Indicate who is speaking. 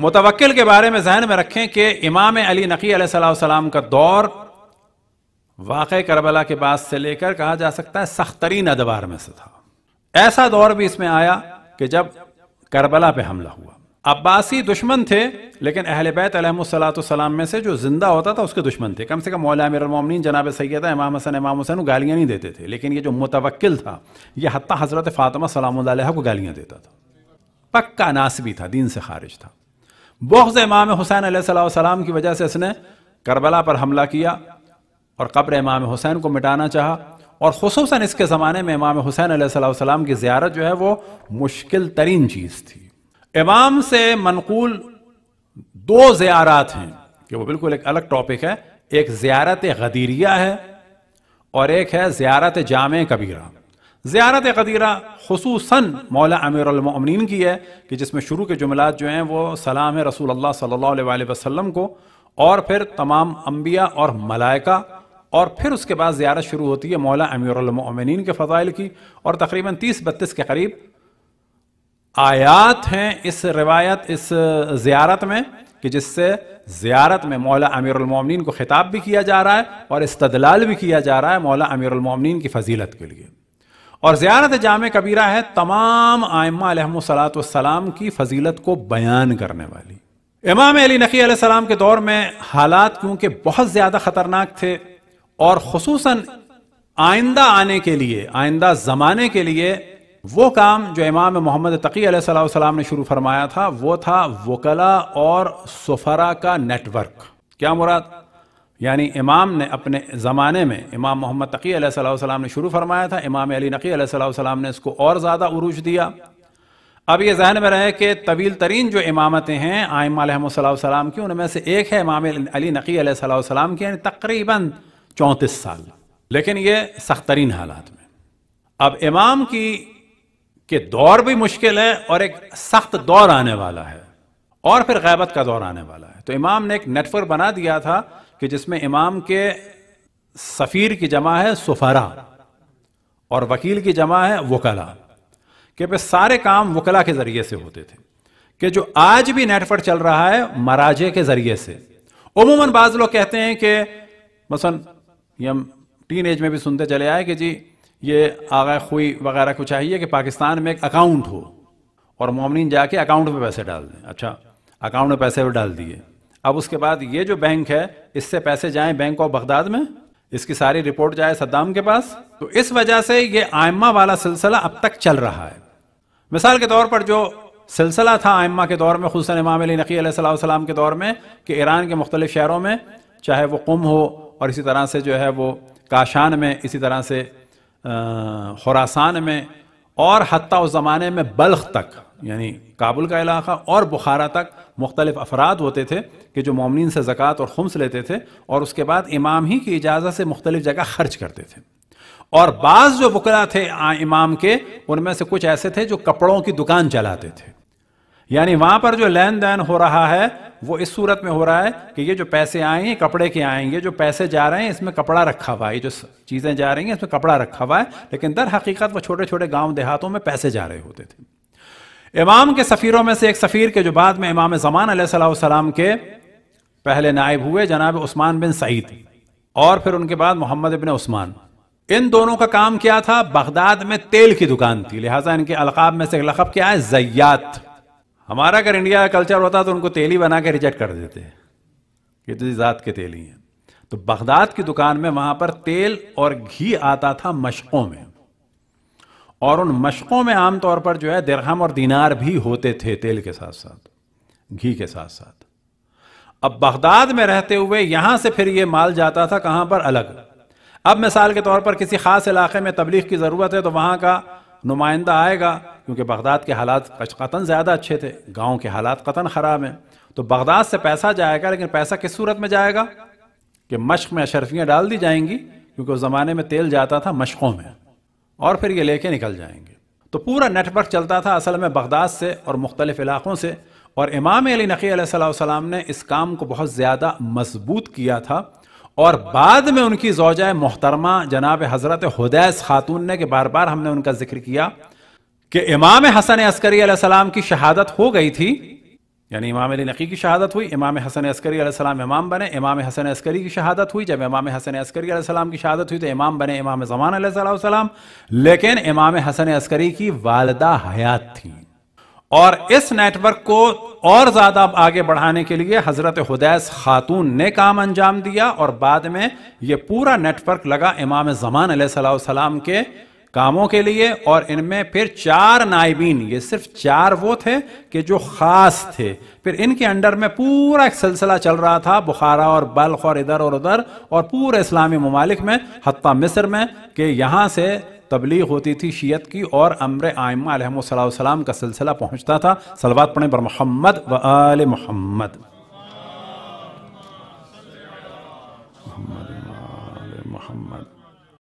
Speaker 1: मुतवक्ल के बारे में जहन में रखें कि इमाम अली नकी सलाम का दौर वाक़ करबला के बाद से लेकर कहा जा सकता है सख्त तरीन अदवार में से था ऐसा दौर भी इसमें आया कि जब करबला पे हमला हुआ अब्बासी दुश्मन थे लेकिन अहल बैत सलाम में से जो जिंदा होता था उसके दुश्मन थे कम से कम मौला अमीरमिन जनाब सैद इमाम हसन इमाम हसन गालियाँ नहीं देते थे लेकिन ये जो मुतवक्ल था यह हती हज़रत फ़ातमा सलाम को गालियाँ देता था पक्का नासबी था दीन से खारिज था बोखज इमाम हुसैन सलाम की वजह से इसने करबला पर हमला किया और कब्र इमाम हुसैन को मिटाना चाहा और खसूस इसके ज़माने में इमाम हुसैन सलाम की ज्यारत जो है वो मुश्किल तरीन चीज़ थी इमाम से मनकूल दो ज्यारत हैं कि वो बिल्कुल एक अलग टॉपिक है एक ज़्यारत गदीरिया है और एक है ज़्यारत जाम कबीरा ज़्यारत कदीरा खसूस मौला अमीरमिन की है कि जिसमें शुरू के जुमलात जो हैं वो सलाम है रसूल अल्लाह सल्ला वसम को और फिर तमाम अम्बिया और मलाइका और फिर उसके बाद ज़्यारत शुरू होती है मौला अमीरमिन के फ़ाइल की और तकरीबन तीस बत्तीस के करीब आयात हैं इस रिवायत इस ज़्यारत में कि जिससे ज़्यारत में मौला अमीरमिन को ख़िताब भी किया जा रहा है और इस्तलाल भी किया जा रहा है मौला अमीरमिन की फजीलत के लिए और ज़्यारत जाम कबीरा है तमाम आयमा सलातम की फजीलत को बयान करने वाली इमाम अली नकी सलाम के दौर में हालात क्योंकि बहुत ज़्यादा ख़तरनाक थे और खसूस आइंदा आने के लिए आइंदा ज़माने के लिए वो काम जो इमाम मोहम्मद तकी सलाम ने शुरू फरमाया था वो था वकला और सफरा का नेटवर्क क्या मुराद यानी इमाम ने अपने ज़माने में इमाम मोहम्मद तकी सलाम ने शुरू फरमाया था इमाम अली नकी सलाम ने इसको और ज़्यादा उरूज दिया अब ये जहन में रहे कि तवील तरीन जो इमामतें हैं आयमसम की उनमें से एक है इमाम अली नकी सलाम की यानी तकरीबन चौंतीस साल लेकिन ये सख्त तरीन हालात में अब इमाम की के दौर भी मुश्किल है और एक सख्त दौर आने वाला है और फिर गैबत का दौर आने वाला है तो इमाम ने एक नेटवर्क बना दिया था कि जिसमें इमाम के सफ़ीर की जमा है सुफारा और वकील की जमा है वकला के पे सारे काम वकला के ज़रिए से होते थे कि जो आज भी नेटवर्क चल रहा है मराजे के ज़रिए से उमूमन बाज लोग कहते हैं कि मसन ये हम टीन एज में भी सुनते चले आए कि जी ये आगा खुई वगैरह को चाहिए कि पाकिस्तान में एक अकाउंट हो और मोमिन जाके अकाउंट में पैसे डाल दें अच्छा अकाउंट में पैसे भी डाल दिए अब उसके बाद ये जो बैंक है इससे पैसे जाएं बैंक ऑफ बगदाद में इसकी सारी रिपोर्ट जाए सद्दाम के पास तो इस वजह से ये आयमा वाला सिलसिला अब तक चल रहा है मिसाल के तौर पर जो सिलसिला था आयमा के दौर में खुसन इमाम अली नकी सलाम के दौर में कि ईरान के मुख्तलिफ शहरों में चाहे वो कुम हो और इसी तरह से जो है वो काशान में इसी तरह से खुरासान में और हती उस ज़माने में बल्ख तक यानी काबुल का इलाका और बुखारा तक मुख्तलिफ अफराद होते थे कि जो ममिन से ज़क़़त और खम्स लेते थे और उसके बाद इमाम ही की इजाज़त से मुख्तलिफ जगह खर्च करते थे और बाज़ जो वकला थे इमाम के उनमें से कुछ ऐसे थे जो कपड़ों की दुकान चलाते थे यानी वहाँ पर जो लेन देन हो रहा है वो इस सूरत में हो रहा है कि ये जो पैसे आए हैं कपड़े के आएंगे जो पैसे जा रहे हैं इसमें कपड़ा रखा हुआ है जो चीज़ें जा रही हैं इसमें कपड़ा रखा हुआ है लेकिन दर हकीकत वो छोटे छोटे गांव देहातों में पैसे जा रहे होते थे इमाम के सफ़ीरों में से एक सफ़ीर के जो बाद में इमाम ज़मान अलैहिस्सलाम के पहले नायब हुए जनाब उस्मान बिन सईद और फिर उनके बाद मोहम्मद बिन उस्मान इन दोनों का काम क्या था बगदाद में तेल की दुकान थी लिहाजा इनके अलकाब में से एक लकब क्या है जयात हमारा अगर इंडिया का कल्चर होता तो उनको तेली बना के रिजेक्ट कर देते ये तो ज़ात के तेली हैं तो बगदाद की दुकान में वहां पर तेल और घी आता था मशकों में और उन मशक़ों में आम तौर पर जो है दरहम और दीनार भी होते थे तेल के साथ साथ घी के साथ साथ अब बगदाद में रहते हुए यहां से फिर ये माल जाता था कहां पर अलग अब मिसाल के तौर पर किसी खास इलाके में तबलीग की ज़रूरत है तो वहां का नुमाइंदा आएगा क्योंकि बगदाद के हालात कतन ज़्यादा अच्छे थे गाँव के हालात कतन ख़राब हैं तो बगदाद से पैसा जाएगा लेकिन पैसा किस सूरत में जाएगा कि मश्क में अशरफियां डाल दी जाएंगी क्योंकि उस ज़माने में तेल जाता था मशक़ों में और फिर ये लेके निकल जाएंगे तो पूरा नेटवर्क चलता था असल में बगदाद से और मुख्तलिफ इलाक़ों से और इमाम अली नकी सलाम ने इस काम को बहुत ज़्यादा मजबूत किया था और बाद में उनकी जोजा मोहतरमा जनाब हज़रत हदैस खातून ने कि बार बार हमने उनका जिक्र किया कि इमाम हसन अस्करी सलाम की शहादत हो गई थी यानी इमाम नकी की शहादत हुई इमाम हसन अस्करी सलाम इमाम बने इमाम हसन अस्करी की शहादत हुई जब इमाम हसन अस्करी सलाम की शहादत हुई तो इमाम बने इमाम जमान सलाम लेकिन इमाम हसन अस्करी की वालदा हयात थी और इस नेटवर्क को और ज़्यादा आगे बढ़ाने के लिए हज़रत हदैस खातून ने काम अंजाम दिया और बाद में ये पूरा नेटवर्क लगा इमाम जमान सलाम के कामों के लिए और इनमें फिर चार नायबीन ये सिर्फ चार वो थे कि जो ख़ास थे फिर इनके अंडर में पूरा एक सिलसिला चल रहा था बुखारा और बल्ख और इधर और उधर और पूरे इस्लामी ममालिक में हती मिस्र में कि यहाँ से तबलीग होती थी शीयत की और अमर आयमा सलाम का सिलसिला पहुँचता था सलवा पढ़े बर मोहम्मद व आल मोहम्मद